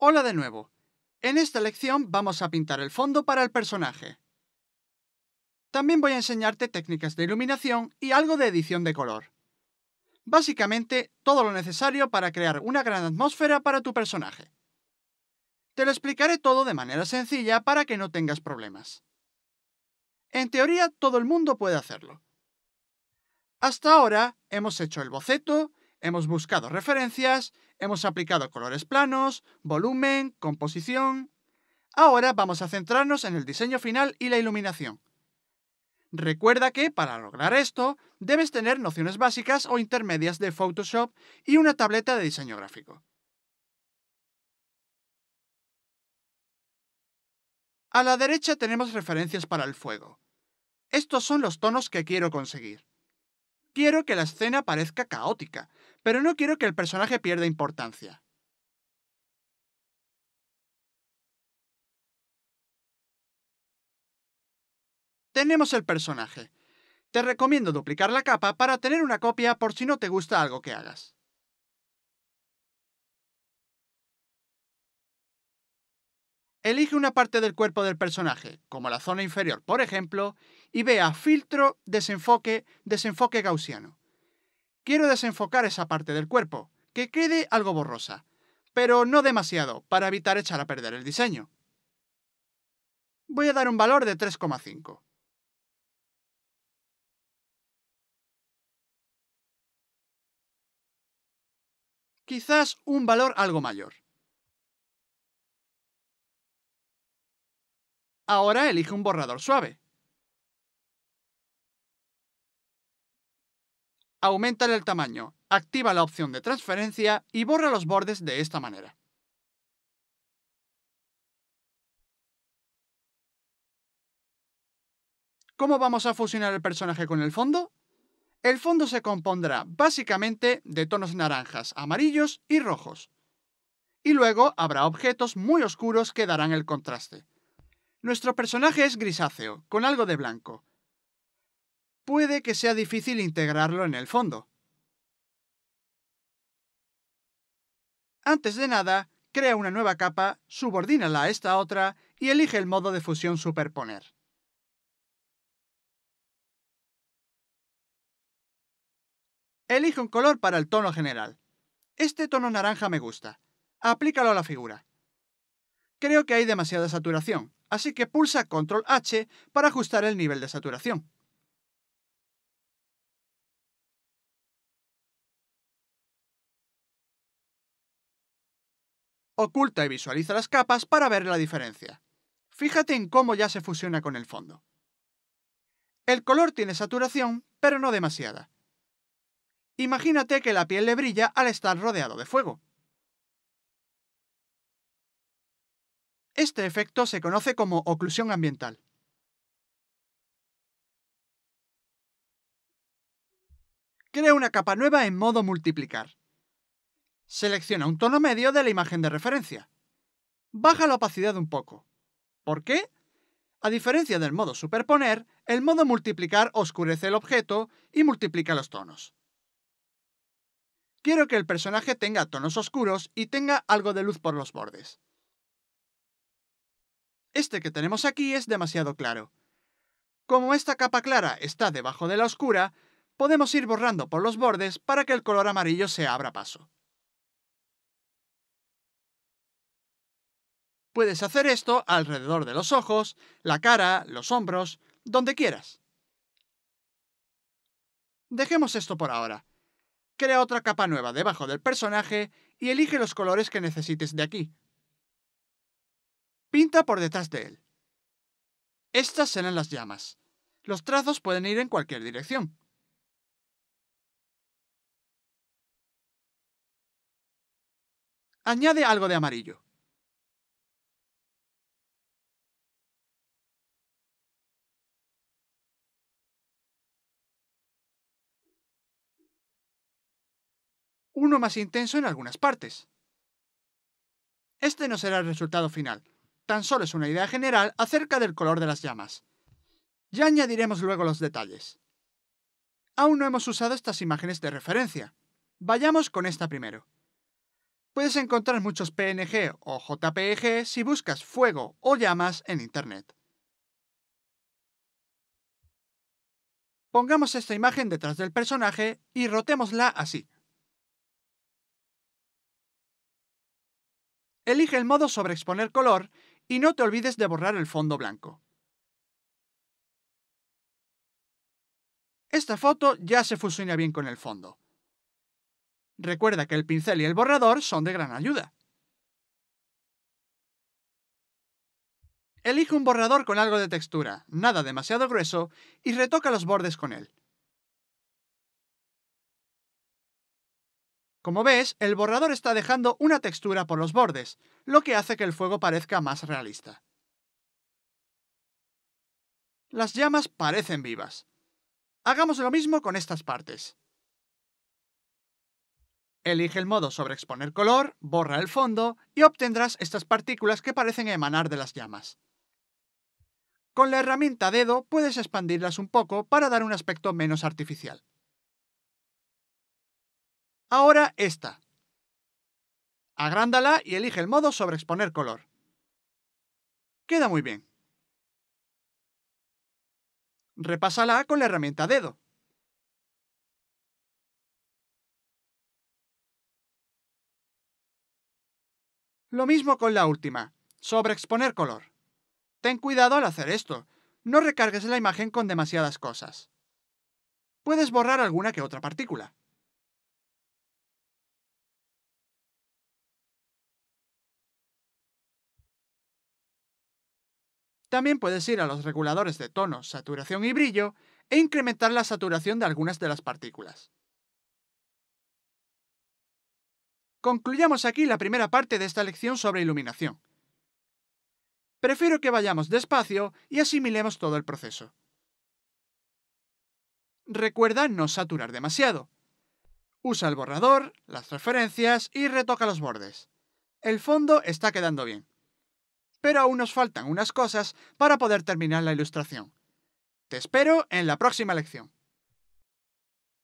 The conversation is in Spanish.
Hola de nuevo. En esta lección vamos a pintar el fondo para el personaje. También voy a enseñarte técnicas de iluminación y algo de edición de color. Básicamente, todo lo necesario para crear una gran atmósfera para tu personaje. Te lo explicaré todo de manera sencilla para que no tengas problemas. En teoría, todo el mundo puede hacerlo. Hasta ahora hemos hecho el boceto, Hemos buscado referencias, hemos aplicado colores planos, volumen, composición... Ahora vamos a centrarnos en el diseño final y la iluminación. Recuerda que, para lograr esto, debes tener nociones básicas o intermedias de Photoshop y una tableta de diseño gráfico. A la derecha tenemos referencias para el fuego. Estos son los tonos que quiero conseguir. Quiero que la escena parezca caótica, pero no quiero que el personaje pierda importancia. Tenemos el personaje. Te recomiendo duplicar la capa para tener una copia por si no te gusta algo que hagas. Elige una parte del cuerpo del personaje, como la zona inferior, por ejemplo, y vea filtro, desenfoque, desenfoque gaussiano. Quiero desenfocar esa parte del cuerpo, que quede algo borrosa, pero no demasiado, para evitar echar a perder el diseño. Voy a dar un valor de 3,5. quizás un valor algo mayor. Ahora elige un borrador suave. Aumenta el tamaño, activa la opción de transferencia y borra los bordes de esta manera. ¿Cómo vamos a fusionar el personaje con el fondo? El fondo se compondrá básicamente de tonos naranjas, amarillos y rojos. Y luego habrá objetos muy oscuros que darán el contraste. Nuestro personaje es grisáceo, con algo de blanco, puede que sea difícil integrarlo en el fondo. Antes de nada, crea una nueva capa, subordínala a esta otra y elige el modo de fusión superponer. Elige un color para el tono general. Este tono naranja me gusta. Aplícalo a la figura. Creo que hay demasiada saturación, así que pulsa Control H para ajustar el nivel de saturación. Oculta y visualiza las capas para ver la diferencia. Fíjate en cómo ya se fusiona con el fondo. El color tiene saturación, pero no demasiada. Imagínate que la piel le brilla al estar rodeado de fuego. Este efecto se conoce como oclusión ambiental. Crea una capa nueva en modo multiplicar. Selecciona un tono medio de la imagen de referencia. Baja la opacidad un poco. ¿Por qué? A diferencia del modo superponer, el modo multiplicar oscurece el objeto y multiplica los tonos. Quiero que el personaje tenga tonos oscuros y tenga algo de luz por los bordes. Este que tenemos aquí es demasiado claro. Como esta capa clara está debajo de la oscura, podemos ir borrando por los bordes para que el color amarillo se abra paso. Puedes hacer esto alrededor de los ojos, la cara, los hombros, donde quieras. Dejemos esto por ahora. Crea otra capa nueva debajo del personaje y elige los colores que necesites de aquí. Pinta por detrás de él. Estas serán las llamas. Los trazos pueden ir en cualquier dirección. Añade algo de amarillo. uno más intenso en algunas partes. Este no será el resultado final, tan solo es una idea general acerca del color de las llamas. Ya añadiremos luego los detalles. Aún no hemos usado estas imágenes de referencia. Vayamos con esta primero. Puedes encontrar muchos PNG o JPG si buscas fuego o llamas en Internet. Pongamos esta imagen detrás del personaje y rotémosla así. Elige el modo Sobreexponer color y no te olvides de borrar el fondo blanco. Esta foto ya se fusiona bien con el fondo. Recuerda que el pincel y el borrador son de gran ayuda. Elige un borrador con algo de textura, nada demasiado grueso, y retoca los bordes con él. Como ves, el borrador está dejando una textura por los bordes, lo que hace que el fuego parezca más realista. Las llamas parecen vivas. Hagamos lo mismo con estas partes. Elige el modo sobreexponer color, borra el fondo y obtendrás estas partículas que parecen emanar de las llamas. Con la herramienta dedo puedes expandirlas un poco para dar un aspecto menos artificial. Ahora esta. Agrándala y elige el modo sobreexponer color. Queda muy bien. Repásala con la herramienta dedo. Lo mismo con la última, sobreexponer color. Ten cuidado al hacer esto, no recargues la imagen con demasiadas cosas. Puedes borrar alguna que otra partícula. También puedes ir a los reguladores de tono, saturación y brillo e incrementar la saturación de algunas de las partículas. Concluyamos aquí la primera parte de esta lección sobre iluminación. Prefiero que vayamos despacio y asimilemos todo el proceso. Recuerda no saturar demasiado. Usa el borrador, las referencias y retoca los bordes. El fondo está quedando bien pero aún nos faltan unas cosas para poder terminar la ilustración. Te espero en la próxima lección.